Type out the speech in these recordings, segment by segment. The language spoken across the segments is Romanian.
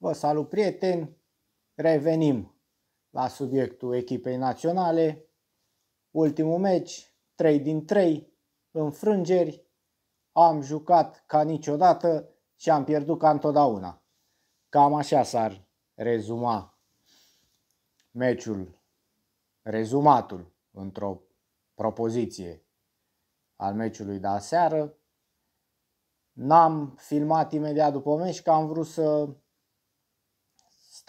Vă salut prieteni, revenim la subiectul echipei naționale. Ultimul meci, 3 din 3, înfrângeri, am jucat ca niciodată și am pierdut ca întotdeauna. Cam așa s-ar rezuma meciul, rezumatul într-o propoziție al meciului de aseară. N-am filmat imediat după meci că am vrut să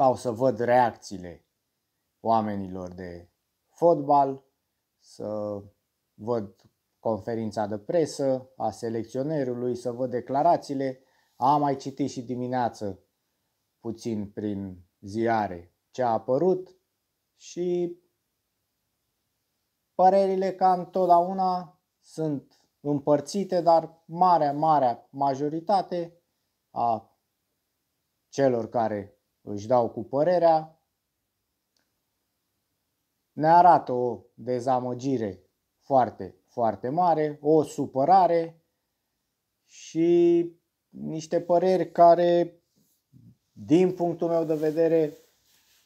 stau să văd reacțiile oamenilor de fotbal, să văd conferința de presă a selecționerului, să văd declarațiile. Am mai citit și dimineață puțin prin ziare ce a apărut și părerile ca întotdeauna sunt împărțite, dar marea, marea majoritate a celor care își dau cu părerea, ne arată o dezamăgire foarte, foarte mare, o supărare și niște păreri care, din punctul meu de vedere,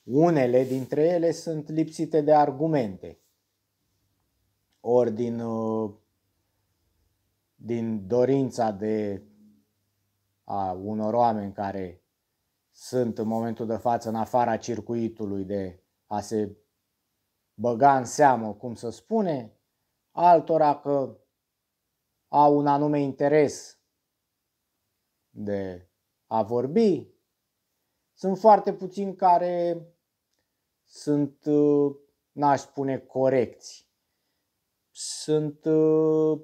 unele dintre ele sunt lipsite de argumente. Ori din, uh, din dorința de a unor oameni care sunt în momentul de față în afara circuitului de a se băga în seamă, cum să spune, altora că au un anume interes de a vorbi. Sunt foarte puțini care sunt, uh, n-aș spune, corecți. Sunt uh,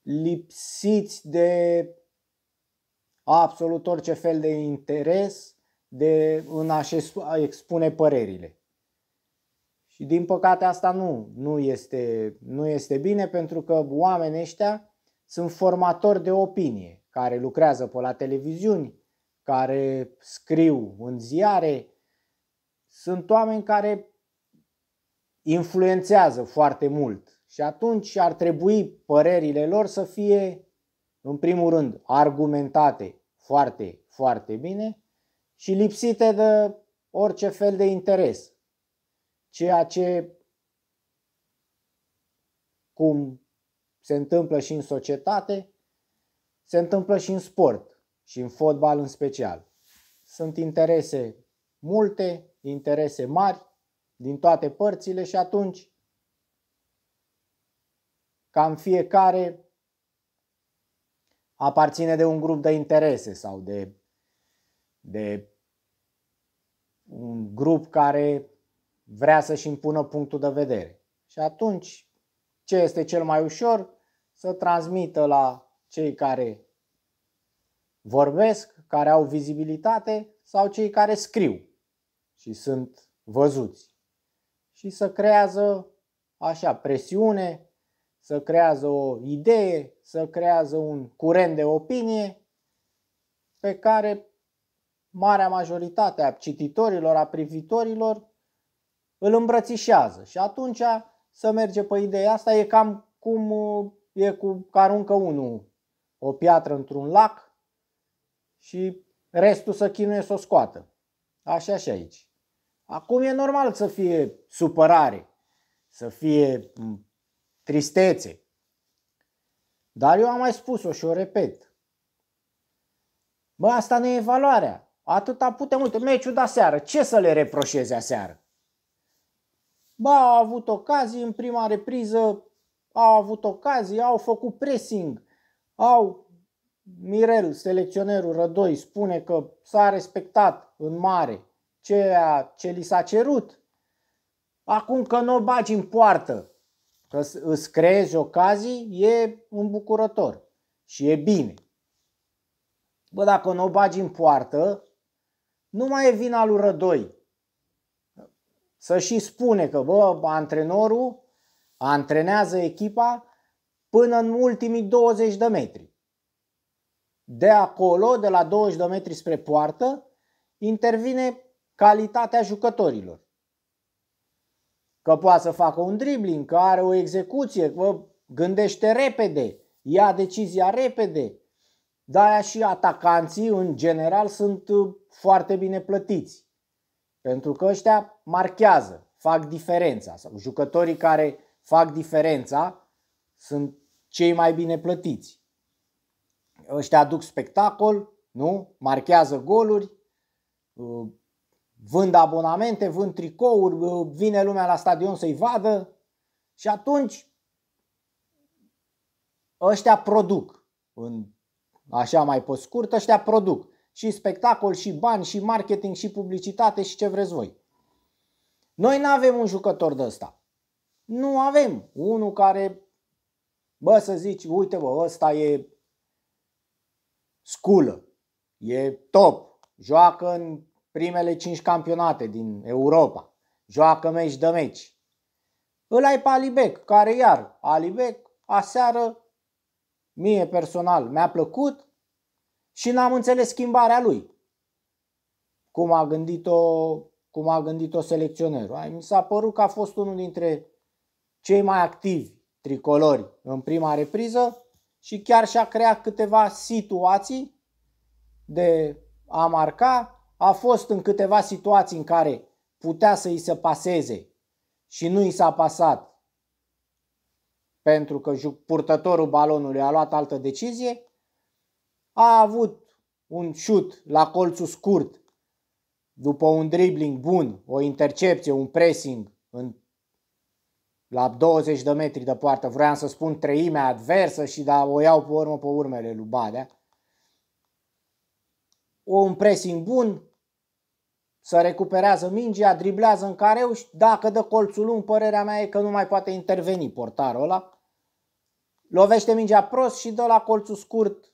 lipsiți de absolut orice fel de interes de, în a expune părerile. Și din păcate asta nu, nu, este, nu este bine pentru că oamenii ăștia sunt formatori de opinie, care lucrează pe la televiziuni, care scriu în ziare. Sunt oameni care influențează foarte mult și atunci ar trebui părerile lor să fie, în primul rând, argumentate, foarte, foarte bine și lipsite de orice fel de interes. Ceea ce, cum se întâmplă și în societate, se întâmplă și în sport și în fotbal în special. Sunt interese multe, interese mari din toate părțile și atunci cam fiecare aparține de un grup de interese sau de, de un grup care vrea să-și impună punctul de vedere. Și atunci, ce este cel mai ușor? Să transmită la cei care vorbesc, care au vizibilitate sau cei care scriu și sunt văzuți. Și să creează așa presiune, să creează o idee, să creează un curent de opinie pe care marea majoritate a cititorilor, a privitorilor îl îmbrățișează. Și atunci să merge pe ideea asta e cam cum uh, e cu caruncă unul o piatră într-un lac și restul să chinuie să o scoată. Așa și aici. Acum e normal să fie supărare, să fie tristețe. Dar eu am mai spus-o și o repet. Bă, asta nu e valoarea. Atâta putem, uite, meciul de seară. ce să le reproșeze aseară? Ba, au avut ocazii în prima repriză, au avut ocazii, au făcut pressing, au... Mirel, selecționerul Rădoi, spune că s-a respectat în mare ceea ce li s-a cerut. Acum că nu o bagi în poartă, că îți creezi ocazii, e îmbucurător și e bine. Bă, dacă nu o bagi în poartă, nu mai e vina lui Rădoi. Să și spune că, bă, antrenorul antrenează echipa până în ultimii 20 de metri. De acolo, de la 20 de metri spre poartă, intervine calitatea jucătorilor că poate să facă un dribbling, că are o execuție, că gândește repede, ia decizia repede. De aia și atacanții în general sunt uh, foarte bine plătiți. Pentru că ăștia marchează, fac diferența. Sau jucătorii care fac diferența sunt cei mai bine plătiți. Ăștia aduc spectacol, nu? Marchează goluri, uh, vând abonamente, vând tricouri, vine lumea la stadion să-i vadă și atunci ăștia produc, în, așa mai pe scurt, ăștia produc și spectacol, și bani, și marketing, și publicitate și ce vreți voi. Noi nu avem un jucător de ăsta. Nu avem unul care, bă, să zici, uite bă, ăsta e sculă, e top, joacă în primele cinci campionate din Europa. Joacă meci de meci. Îl ai pe Alibec, care iar, Alibec, aseară, mie personal, mi-a plăcut și n-am înțeles schimbarea lui. Cum a gândit-o, cum a gândit-o selecționerul. Mi s-a părut că a fost unul dintre cei mai activi tricolori în prima repriză și chiar și-a creat câteva situații de a marca a fost în câteva situații în care putea să îi se paseze și nu i s-a pasat pentru că purtătorul balonului a luat altă decizie, a avut un șut la colțul scurt după un dribbling bun, o intercepție, un pressing în, la 20 de metri de poartă. Vreau să spun treimea adversă și da, o iau pe urmă pe urmele lui Badea un pressing bun, să recuperează mingea, driblează în careu și dacă dă colțul lung, părerea mea e că nu mai poate interveni portarul ăla. Lovește mingea prost și dă la colțul scurt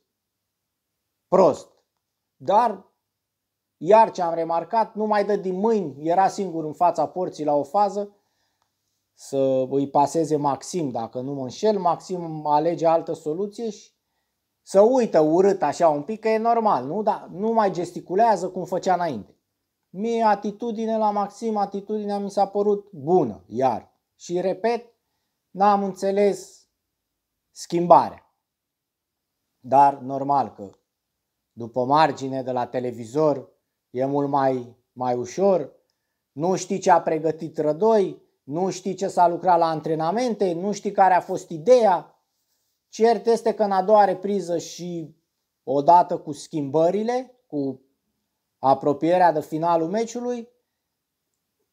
prost. Dar, iar ce am remarcat, nu mai dă din mâini, era singur în fața porții la o fază, să îi paseze Maxim, dacă nu mă înșel, Maxim alege altă soluție și să uită urât așa un pic, că e normal, nu? Dar nu mai gesticulează cum făcea înainte. Mie atitudine la maxim, atitudinea mi s-a părut bună, iar. Și repet, n-am înțeles schimbarea. Dar normal că după margine de la televizor e mult mai, mai ușor, nu știi ce a pregătit Rădoi, nu știi ce s-a lucrat la antrenamente, nu știi care a fost ideea, Cert este că în a doua repriză și odată cu schimbările, cu apropierea de finalul meciului,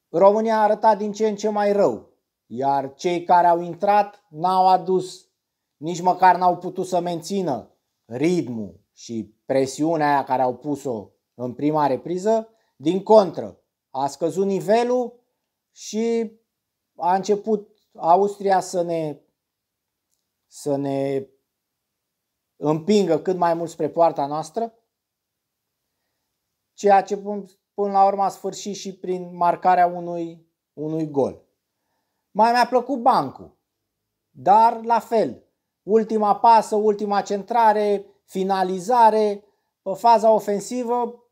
România a arătat din ce în ce mai rău. Iar cei care au intrat n-au adus, nici măcar n-au putut să mențină ritmul și presiunea aia care au pus-o în prima repriză. Din contră, a scăzut nivelul și a început Austria să ne să ne împingă cât mai mult spre poarta noastră, ceea ce până la urmă a sfârșit și prin marcarea unui, unui gol. Mai mi-a plăcut bancul, dar la fel, ultima pasă, ultima centrare, finalizare, pe faza ofensivă,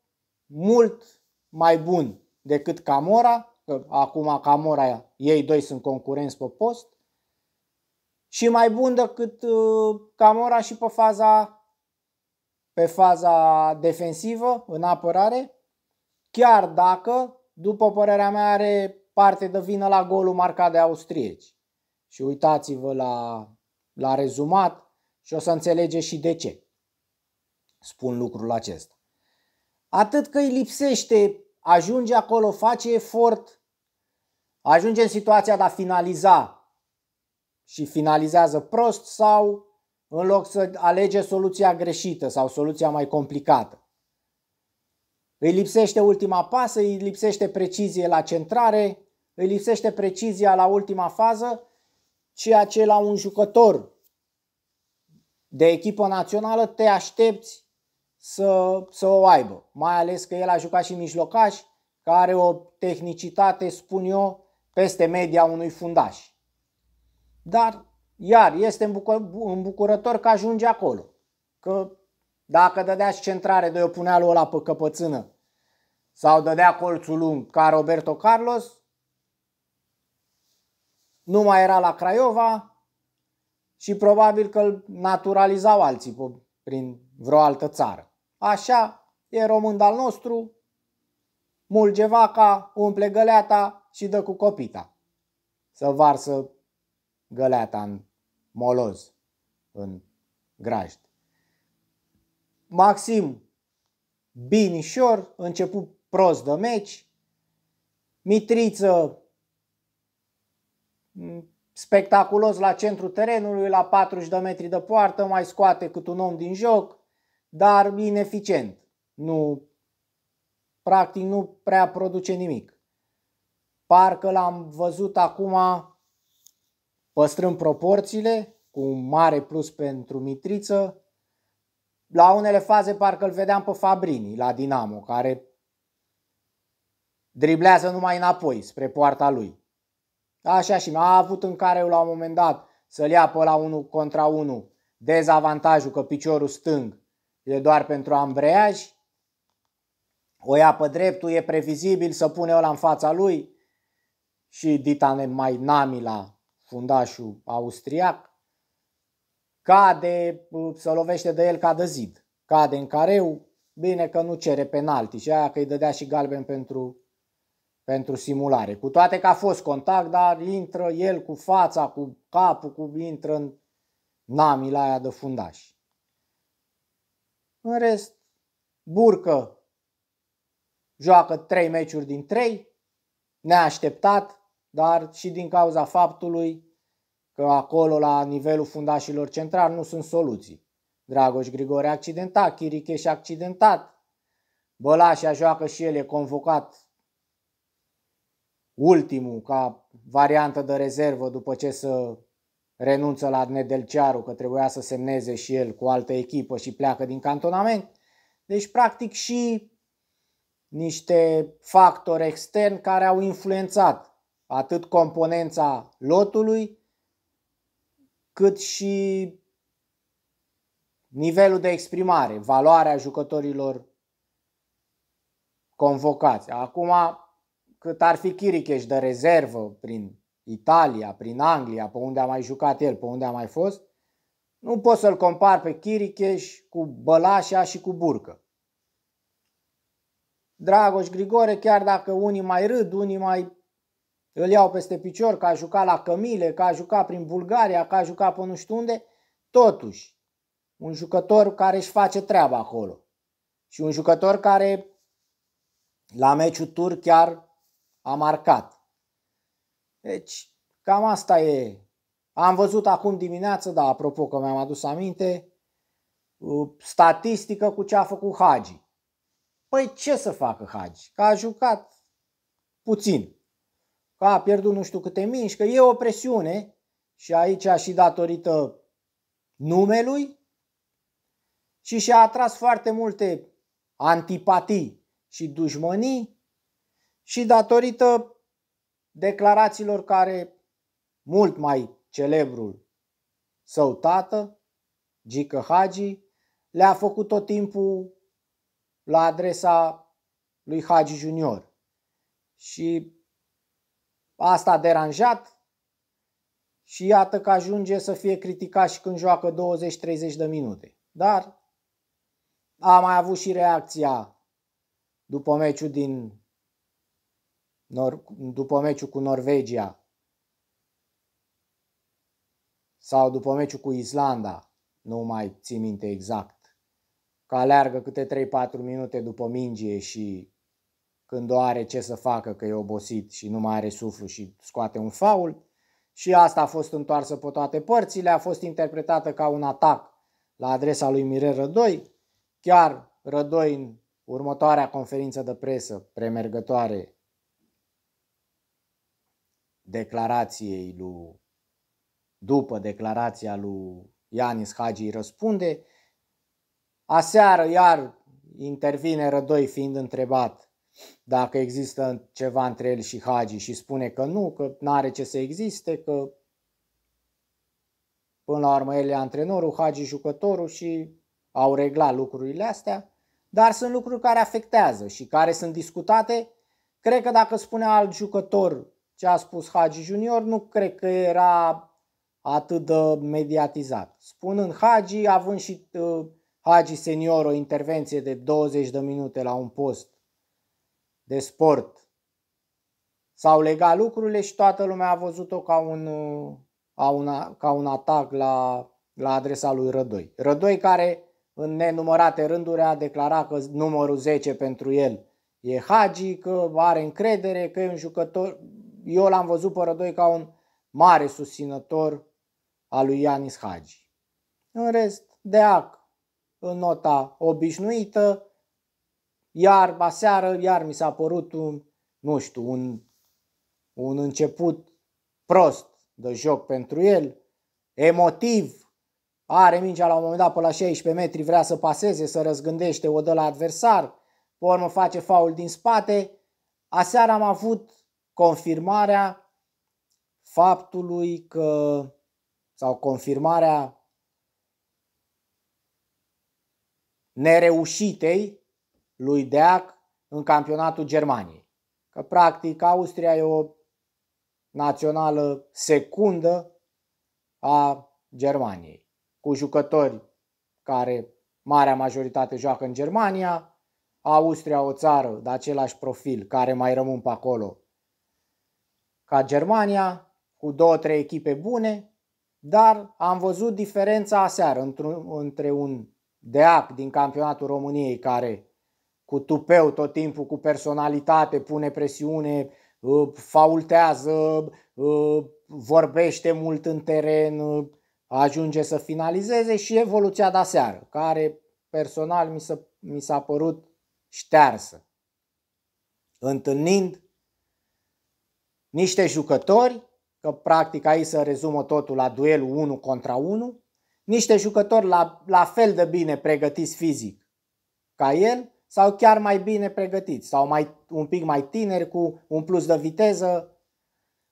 mult mai bun decât Camora, că acum Camora, ei doi sunt concurenți pe post, și mai bun decât uh, Camora și pe faza, pe faza defensivă, în apărare, chiar dacă, după părerea mea, are parte de vină la golul marcat de austrieci. Și uitați-vă la, la rezumat și o să înțelegeți și de ce spun lucrul acesta. Atât că îi lipsește, ajunge acolo, face efort, ajunge în situația de a finaliza și finalizează prost sau în loc să alege soluția greșită sau soluția mai complicată. Îi lipsește ultima pasă, îi lipsește precizie la centrare, îi lipsește precizia la ultima fază, ceea ce la un jucător de echipă națională te aștepți să, să o aibă. Mai ales că el a jucat și mijlocaș, care are o tehnicitate, spun eu, peste media unui fundaș. Dar, iar, este îmbucurător că ajunge acolo. Că dacă și centrare de o punea lui ăla pe căpățână sau dădea colțul lung ca Roberto Carlos, nu mai era la Craiova și probabil că îl naturalizau alții prin vreo altă țară. Așa e român al nostru, mulge vaca, umple găleata și dă cu copita. Să varsă găleata în moloz, în grajd. Maxim Binișor, început prost de meci, Mitriță spectaculos la centru terenului, la 40 de metri de poartă, mai scoate cât un om din joc, dar ineficient. Nu, practic nu prea produce nimic. Parcă l-am văzut acum păstrăm proporțiile, cu un mare plus pentru Mitriță. La unele faze parcă îl vedeam pe Fabrini la Dinamo, care driblează numai înapoi, spre poarta lui. Așa și mi-a avut în care eu la un moment dat să-l ia pe la 1 contra 1 dezavantajul că piciorul stâng e doar pentru ambreiaj, o ia pe dreptul, e previzibil să pune ăla în fața lui și dita ne mai Nami la fundașul austriac, cade, uh, se lovește de el ca de zid, cade în careu, bine că nu cere penalti și aia că îi dădea și galben pentru, pentru simulare. Cu toate că a fost contact, dar intră el cu fața, cu capul, cu intră în namila aia de fundaș. În rest, Burcă joacă trei meciuri din trei neașteptat, dar și din cauza faptului că acolo la nivelul fundașilor central nu sunt soluții. Dragoș Grigore accidentat, Chiricheș accidentat, Bălașa joacă și el, e convocat ultimul ca variantă de rezervă după ce să renunță la Nedelcearu că trebuia să semneze și el cu altă echipă și pleacă din cantonament. Deci practic și niște factori externi care au influențat atât componența lotului, cât și nivelul de exprimare, valoarea jucătorilor convocați. Acum, cât ar fi Chiricheș de rezervă prin Italia, prin Anglia, pe unde a mai jucat el, pe unde a mai fost, nu pot să-l compar pe Chiricheș cu Bălașa și cu Burcă. Dragoș Grigore, chiar dacă unii mai râd, unii mai îl iau peste picior, că a jucat la Cămile, că a jucat prin Bulgaria, că a jucat pe nu știu unde, totuși, un jucător care își face treaba acolo și un jucător care la meciul tur chiar a marcat. Deci, cam asta e. Am văzut acum dimineață, da, apropo că mi-am adus aminte, uh, statistică cu ce a făcut Hagi. Păi ce să facă Hagi? Că a jucat puțin că a pierdut nu știu câte minci, că e o presiune și aici și datorită numelui și și-a atras foarte multe antipatii și dușmănii și datorită declarațiilor care mult mai celebrul său tată, Gică Hagi, le-a făcut tot timpul la adresa lui Hagi Junior. Și Asta a deranjat și iată că ajunge să fie criticat și când joacă 20-30 de minute. Dar a mai avut și reacția după meciul din după meciul cu Norvegia sau după meciul cu Islanda, nu mai țin minte exact, că aleargă câte 3-4 minute după mingie și când o are ce să facă, că e obosit și nu mai are suflu și scoate un faul. Și asta a fost întoarsă pe toate părțile, a fost interpretată ca un atac la adresa lui Mirel Rădoi. Chiar Rădoi în următoarea conferință de presă premergătoare declarației lui, după declarația lui Ianis Hagi îi răspunde. Aseară iar intervine Rădoi fiind întrebat dacă există ceva între el și Hagi și spune că nu, că nu are ce să existe, că până la urmă el e antrenorul, Hagi jucătorul și au reglat lucrurile astea, dar sunt lucruri care afectează și care sunt discutate. Cred că dacă spune alt jucător ce a spus Hagi Junior, nu cred că era atât de mediatizat. Spunând Hagi, având și uh, Hagi Senior o intervenție de 20 de minute la un post de sport. S-au legat lucrurile și toată lumea a văzut-o ca un, ca un, ca un atac la, la adresa lui Rădoi. Rădoi care în nenumărate rânduri a declarat că numărul 10 pentru el e Hagi, că are încredere, că e un jucător. Eu l-am văzut pe Rădoi ca un mare susținător al lui Ianis Hagi. În rest, Deac, în nota obișnuită, iar aseară, iar mi s-a părut un, nu știu, un, un început prost de joc pentru el, emotiv, are mingea la un moment dat pe la 16 metri, vrea să paseze, să răzgândește, o dă la adversar, pe urmă face faul din spate. Aseară am avut confirmarea faptului că, sau confirmarea nereușitei lui Deac în campionatul Germaniei. Că practic Austria e o națională secundă a Germaniei, cu jucători care marea majoritate joacă în Germania, Austria o țară de același profil care mai rămân pe acolo ca Germania, cu două, trei echipe bune, dar am văzut diferența aseară între un DEAC din campionatul României care cu tupeu tot timpul, cu personalitate, pune presiune, uh, faultează, uh, vorbește mult în teren, uh, ajunge să finalizeze și evoluția de seară, care personal mi s-a, mi s-a părut ștearsă. Întâlnind niște jucători, că practic aici se rezumă totul la duelul 1 contra 1, niște jucători la, la fel de bine pregătiți fizic ca el, sau chiar mai bine pregătiți sau mai, un pic mai tineri cu un plus de viteză,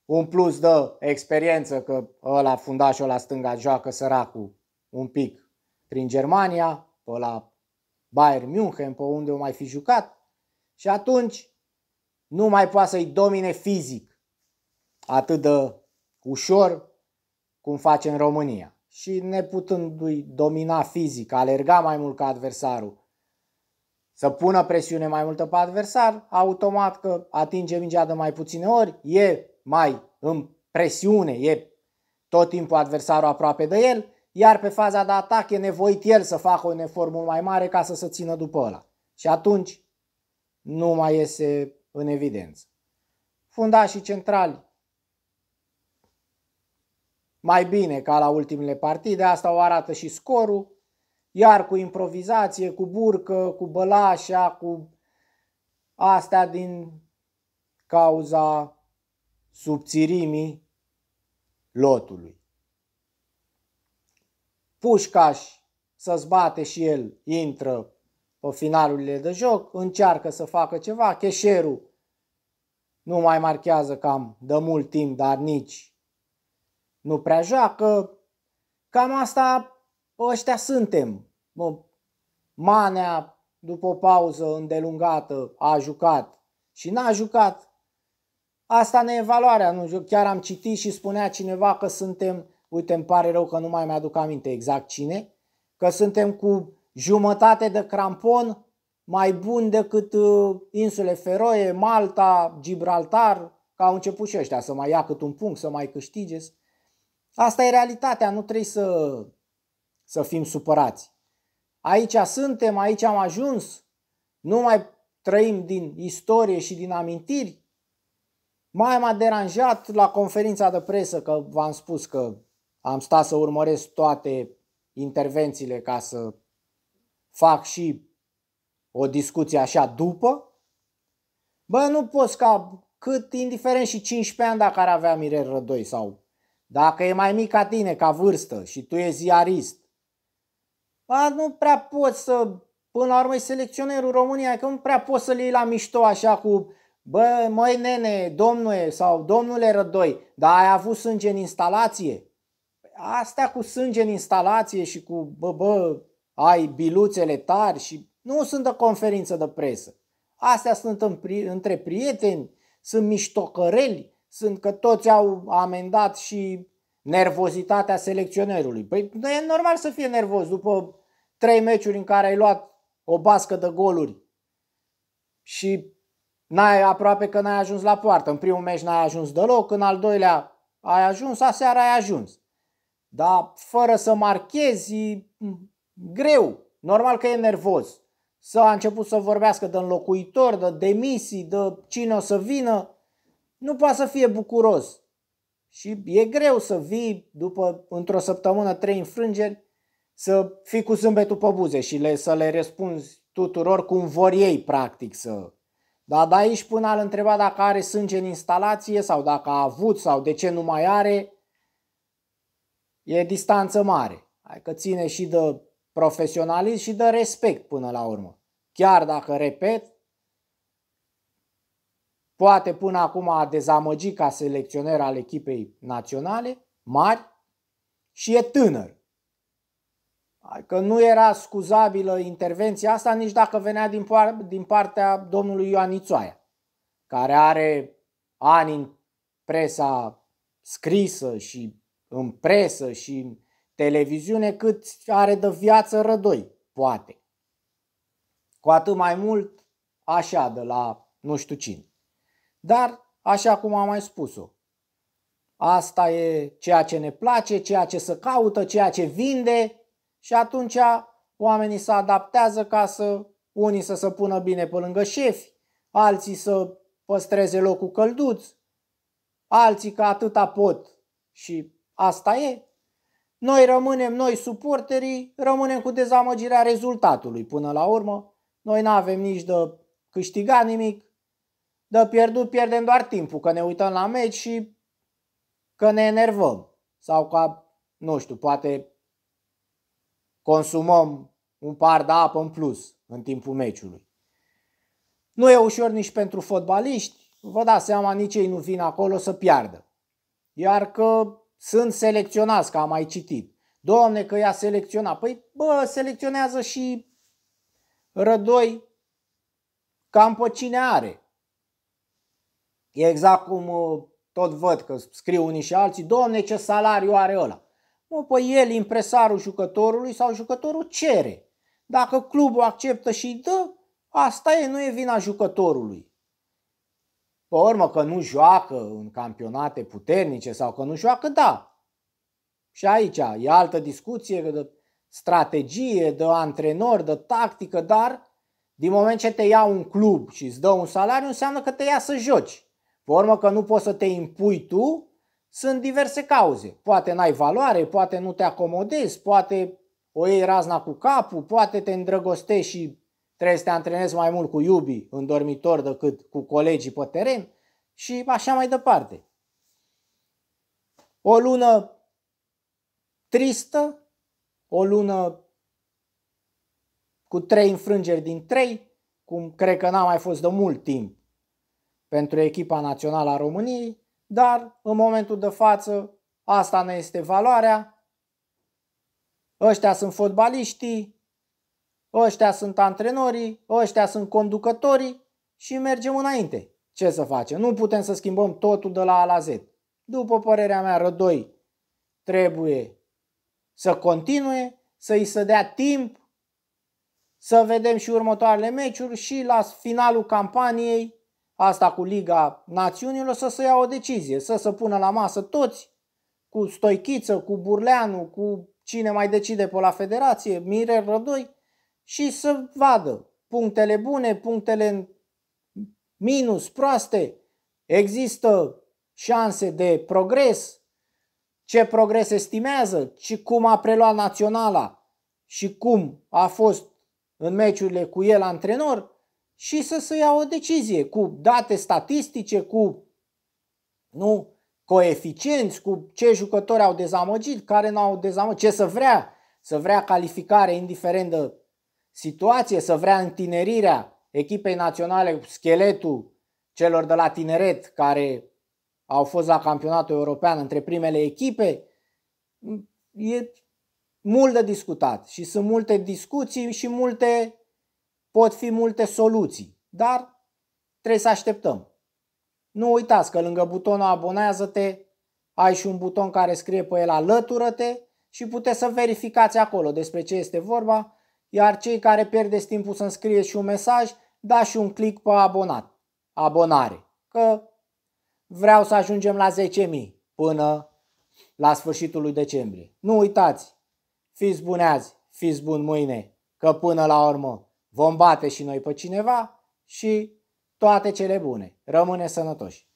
un plus de experiență că ăla fundașul la stânga joacă săracul un pic prin Germania, pe la Bayern München, pe unde o mai fi jucat și atunci nu mai poate să-i domine fizic atât de ușor cum face în România. Și neputându-i domina fizic, alerga mai mult ca adversarul, să pună presiune mai multă pe adversar, automat că atinge mingea de mai puține ori, e mai în presiune, e tot timpul adversarul aproape de el, iar pe faza de atac e nevoit el să facă un efort mult mai mare ca să se țină după ăla. Și atunci nu mai iese în evidență. Fundașii centrali mai bine ca la ultimele partide, asta o arată și scorul, iar cu improvizație, cu burcă, cu bălașa, cu astea din cauza subțirimii lotului. Pușcaș să zbate și el intră pe finalurile de joc, încearcă să facă ceva, cheșerul nu mai marchează cam de mult timp, dar nici nu prea joacă. Cam asta ăștia suntem. Mă, Manea, după o pauză îndelungată, a jucat și n-a jucat. Asta ne e valoarea. nu chiar am citit și spunea cineva că suntem, uite, îmi pare rău că nu mai mi-aduc aminte exact cine, că suntem cu jumătate de crampon mai bun decât uh, insule Feroe, Malta, Gibraltar, că au început și ăștia să mai ia cât un punct, să mai câștigeți. Asta e realitatea, nu trebuie să să fim supărați. Aici suntem, aici am ajuns, nu mai trăim din istorie și din amintiri. Mai m-a deranjat la conferința de presă că v-am spus că am stat să urmăresc toate intervențiile ca să fac și o discuție așa după. Bă, nu poți ca cât, indiferent și 15 ani dacă ar avea Mirel Rădoi sau dacă e mai mic ca tine, ca vârstă și tu e ziarist Ba, nu prea poți să, până la urmă, selecționerul România, că nu prea poți să l iei la mișto așa cu Bă, măi nene, domnule sau domnule Rădoi, dar ai avut sânge în instalație? Păi astea cu sânge în instalație și cu, bă, bă, ai biluțele tari și nu sunt de conferință de presă. Astea sunt între prieteni, sunt miștocăreli, sunt că toți au amendat și nervozitatea selecționerului. Păi da, e normal să fie nervos după trei meciuri în care ai luat o bască de goluri și n-ai, aproape că n-ai ajuns la poartă. În primul meci n-ai ajuns deloc, în al doilea ai ajuns, aseară ai ajuns. Dar fără să marchezi, greu. Normal că e nervos. Să a început să vorbească de înlocuitor, de demisii, de cine o să vină. Nu poate să fie bucuros. Și e greu să vii după, într-o săptămână, trei înfrângeri, să fii cu zâmbetul pe buze și le, să le răspunzi tuturor cum vor ei, practic, să... Dar de aici până al întreba dacă are sânge în instalație sau dacă a avut sau de ce nu mai are, e distanță mare. Adică ține și de profesionalism și de respect până la urmă. Chiar dacă, repet, poate până acum a dezamăgit ca selecționer al echipei naționale, mari, și e tânăr. Adică nu era scuzabilă intervenția asta nici dacă venea din, par- din partea domnului Ioan Ițoaia, care are ani în presa scrisă și în presă și în televiziune cât are de viață rădoi, poate. Cu atât mai mult așa de la nu știu cine. Dar, așa cum am mai spus-o, asta e ceea ce ne place, ceea ce se caută, ceea ce vinde și atunci oamenii se adaptează ca să unii să se pună bine pe lângă șefi, alții să păstreze locul călduț, alții că atâta pot și asta e. Noi rămânem, noi suporterii, rămânem cu dezamăgirea rezultatului până la urmă. Noi nu avem nici de câștigat nimic, de pierdut pierdem doar timpul, că ne uităm la meci și că ne enervăm. Sau că, nu știu, poate consumăm un par de apă în plus în timpul meciului. Nu e ușor nici pentru fotbaliști, vă dați seama, nici ei nu vin acolo să piardă. Iar că sunt selecționați, că am mai citit. Doamne, că i-a selecționat. Păi, bă, selecționează și Rădoi cam pe cine are. E exact cum uh, tot văd că scriu unii și alții, domne ce salariu are ăla. Nu, păi el, impresarul jucătorului sau jucătorul cere. Dacă clubul acceptă și îi dă, asta e, nu e vina jucătorului. Pe urmă că nu joacă în campionate puternice sau că nu joacă, da. Și aici e altă discuție de strategie, de antrenor, de tactică, dar din moment ce te ia un club și îți dă un salariu, înseamnă că te ia să joci. Pe urmă că nu poți să te impui tu, sunt diverse cauze. Poate n-ai valoare, poate nu te acomodezi, poate o iei razna cu capul, poate te îndrăgostești și trebuie să te antrenezi mai mult cu iubii în dormitor decât cu colegii pe teren și așa mai departe. O lună tristă, o lună cu trei înfrângeri din trei, cum cred că n-a mai fost de mult timp pentru echipa națională a României, dar în momentul de față asta ne este valoarea. Ăștia sunt fotbaliștii, ăștia sunt antrenorii, ăștia sunt conducătorii și mergem înainte. Ce să facem? Nu putem să schimbăm totul de la A la Z. După părerea mea, Rădoi trebuie să continue, să-i să dea timp, să vedem și următoarele meciuri și la finalul campaniei asta cu Liga Națiunilor să se ia o decizie, să se pună la masă toți, cu Stoichiță, cu Burleanu, cu cine mai decide pe la federație, Mire Rădoi, și să vadă punctele bune, punctele minus, proaste, există șanse de progres, ce progres estimează și cum a preluat naționala și cum a fost în meciurile cu el antrenor, și să se ia o decizie cu date statistice, cu nu, coeficienți, cu ce jucători au dezamăgit, care nu au dezamăgit, ce să vrea, să vrea calificare indiferent de situație, să vrea întinerirea echipei naționale, scheletul celor de la tineret care au fost la campionatul european între primele echipe, e mult de discutat și sunt multe discuții și multe Pot fi multe soluții, dar trebuie să așteptăm. Nu uitați că lângă butonul abonează-te ai și un buton care scrie pe el alătură-te și puteți să verificați acolo despre ce este vorba, iar cei care pierdeți timpul să scrie și un mesaj, dați și un click pe abonat, abonare, că vreau să ajungem la 10.000 până la sfârșitul lui decembrie. Nu uitați, fiți buni azi, fiți buni mâine, că până la urmă Vom bate și noi pe cineva și toate cele bune. Rămâne sănătoși!